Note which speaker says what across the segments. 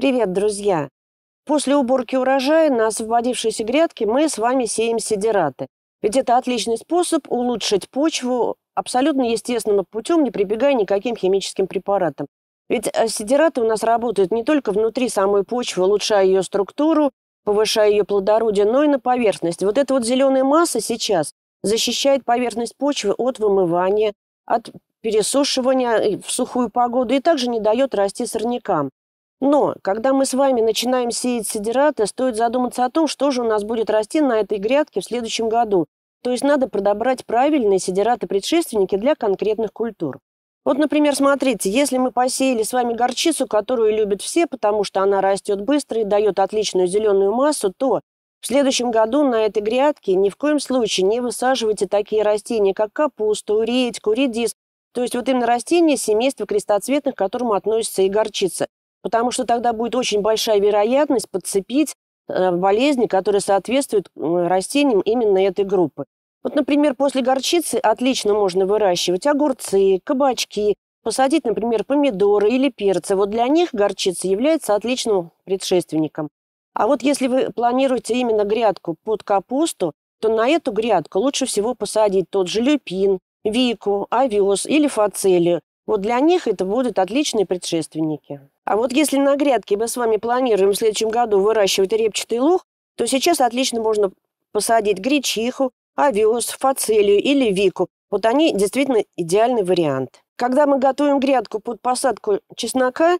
Speaker 1: Привет, друзья! После уборки урожая на освободившейся грядке мы с вами сеем сидераты. Ведь это отличный способ улучшить почву абсолютно естественным путем, не прибегая никаким химическим препаратам. Ведь э, сидераты у нас работают не только внутри самой почвы, улучшая ее структуру, повышая ее плодородие, но и на поверхность. Вот эта вот зеленая масса сейчас защищает поверхность почвы от вымывания, от пересушивания э, в сухую погоду и также не дает расти сорнякам. Но, когда мы с вами начинаем сеять сидераты, стоит задуматься о том, что же у нас будет расти на этой грядке в следующем году. То есть надо подобрать правильные сидераты-предшественники для конкретных культур. Вот, например, смотрите, если мы посеяли с вами горчицу, которую любят все, потому что она растет быстро и дает отличную зеленую массу, то в следующем году на этой грядке ни в коем случае не высаживайте такие растения, как капуста, редьку, редис. То есть вот именно растения семейства крестоцветных, к которому относится и горчица потому что тогда будет очень большая вероятность подцепить э, болезни, которые соответствуют э, растениям именно этой группы. Вот, например, после горчицы отлично можно выращивать огурцы, кабачки, посадить, например, помидоры или перцы. Вот для них горчица является отличным предшественником. А вот если вы планируете именно грядку под капусту, то на эту грядку лучше всего посадить тот же люпин, вику, овес или фацелию. Вот для них это будут отличные предшественники. А вот если на грядке мы с вами планируем в следующем году выращивать репчатый лук, то сейчас отлично можно посадить гречиху, овес, фацелию или вику. Вот они действительно идеальный вариант. Когда мы готовим грядку под посадку чеснока,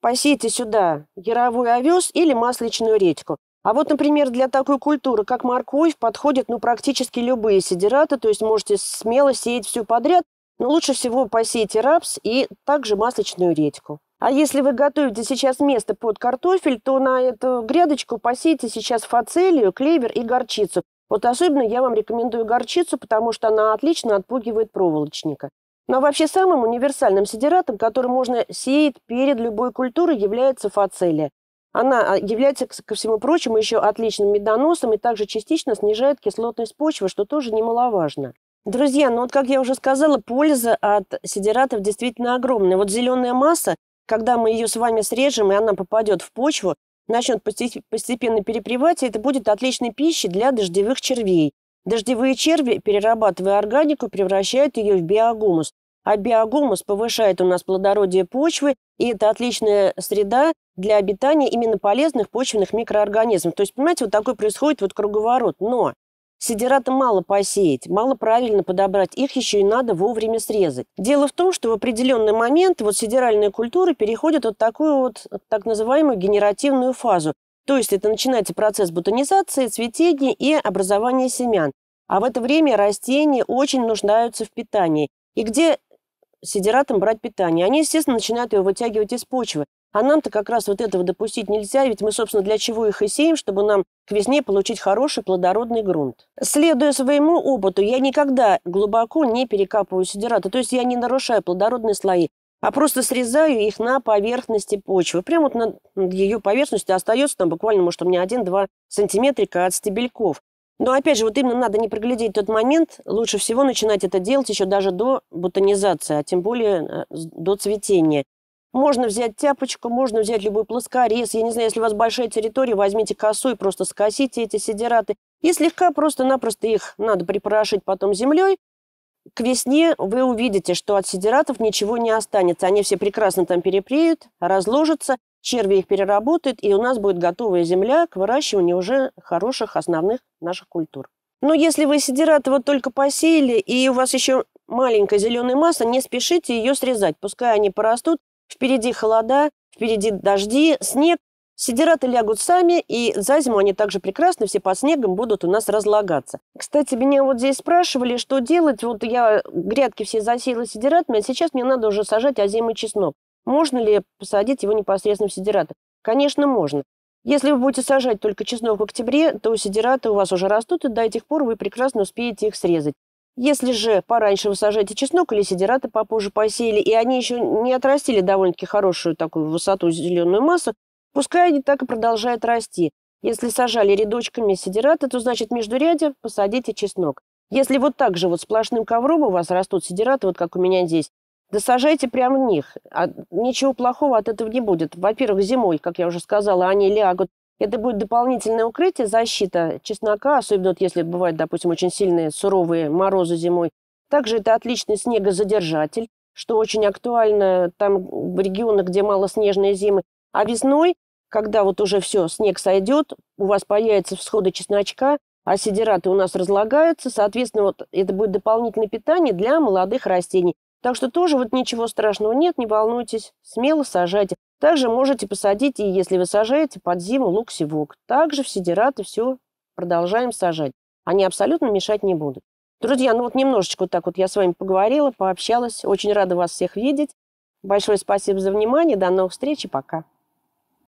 Speaker 1: посейте сюда яровой овес или масличную редьку. А вот, например, для такой культуры, как морковь, подходят ну, практически любые сидераты, то есть можете смело сеять всю подряд, но ну, лучше всего посейте рапс и также масличную редьку. А если вы готовите сейчас место под картофель, то на эту грядочку посейте сейчас фацелию, клевер и горчицу. Вот особенно я вам рекомендую горчицу, потому что она отлично отпугивает проволочника. Но ну, а вообще самым универсальным сидератом, который можно сеять перед любой культурой, является фацелия. Она а, является, ко всему прочему, еще отличным медоносом и также частично снижает кислотность почвы, что тоже немаловажно. Друзья, ну вот как я уже сказала, польза от сидератов действительно огромная. Вот зеленая масса, когда мы ее с вами срежем, и она попадет в почву, начнет постепенно перепревать, и это будет отличной пищей для дождевых червей. Дождевые черви, перерабатывая органику, превращают ее в биогумус. А биогумус повышает у нас плодородие почвы, и это отличная среда для обитания именно полезных почвенных микроорганизмов. То есть, понимаете, вот такой происходит вот круговорот. Но Сидирата мало посеять, мало правильно подобрать, их еще и надо вовремя срезать. Дело в том, что в определенный момент вот сидиральная культуры переходят вот такую вот так называемую генеративную фазу. То есть это начинается процесс бутонизации, цветения и образования семян. А в это время растения очень нуждаются в питании. И где сидиратом брать питание? Они, естественно, начинают его вытягивать из почвы. А нам-то как раз вот этого допустить нельзя, ведь мы, собственно, для чего их и сеем, чтобы нам к весне получить хороший плодородный грунт. Следуя своему опыту, я никогда глубоко не перекапываю сидираты, то есть я не нарушаю плодородные слои, а просто срезаю их на поверхности почвы. Прямо вот на ее поверхности остается там буквально, может, у меня один-два сантиметрика от стебельков. Но опять же, вот именно надо не проглядеть тот момент. Лучше всего начинать это делать еще даже до бутонизации, а тем более э, до цветения. Можно взять тяпочку, можно взять любой плоскорез. Я не знаю, если у вас большая территория, возьмите косу и просто скосите эти сидираты. И слегка просто-напросто их надо припорошить потом землей. К весне вы увидите, что от сидиратов ничего не останется. Они все прекрасно там перепреют, разложатся, черви их переработают, и у нас будет готовая земля к выращиванию уже хороших основных наших культур. Но если вы сидираты вот только посеяли, и у вас еще маленькая зеленая масса, не спешите ее срезать. Пускай они порастут, Впереди холода, впереди дожди, снег. Сидираты лягут сами, и за зиму они также прекрасно все под снегом будут у нас разлагаться. Кстати, меня вот здесь спрашивали, что делать. Вот я грядки все засеяла сидиратами, а сейчас мне надо уже сажать озимый чеснок. Можно ли посадить его непосредственно в сидираты? Конечно, можно. Если вы будете сажать только чеснок в октябре, то сидираты у вас уже растут, и до этих пор вы прекрасно успеете их срезать. Если же пораньше вы сажаете чеснок или сидираты попозже посеяли, и они еще не отрастили довольно-таки хорошую такую высоту зеленую массу, пускай они так и продолжают расти. Если сажали рядочками сидираты, то значит между ряде посадите чеснок. Если вот так же вот сплошным ковром у вас растут сидираты, вот как у меня здесь, да сажайте прямо в них. А ничего плохого от этого не будет. Во-первых, зимой, как я уже сказала, они лягут это будет дополнительное укрытие, защита чеснока, особенно вот если бывают, допустим, очень сильные суровые морозы зимой. Также это отличный снегозадержатель, что очень актуально там в регионах, где мало снежные зимы. А весной, когда вот уже все, снег сойдет, у вас появятся всходы чесночка, а сидираты у нас разлагаются, соответственно, вот это будет дополнительное питание для молодых растений. Так что тоже вот ничего страшного нет, не волнуйтесь, смело сажайте. Также можете посадить, и если вы сажаете под зиму лук сивок. Также в сидираты все продолжаем сажать. Они абсолютно мешать не будут. Друзья, ну вот немножечко вот так вот я с вами поговорила, пообщалась. Очень рада вас всех видеть. Большое спасибо за внимание. До новых встреч и пока.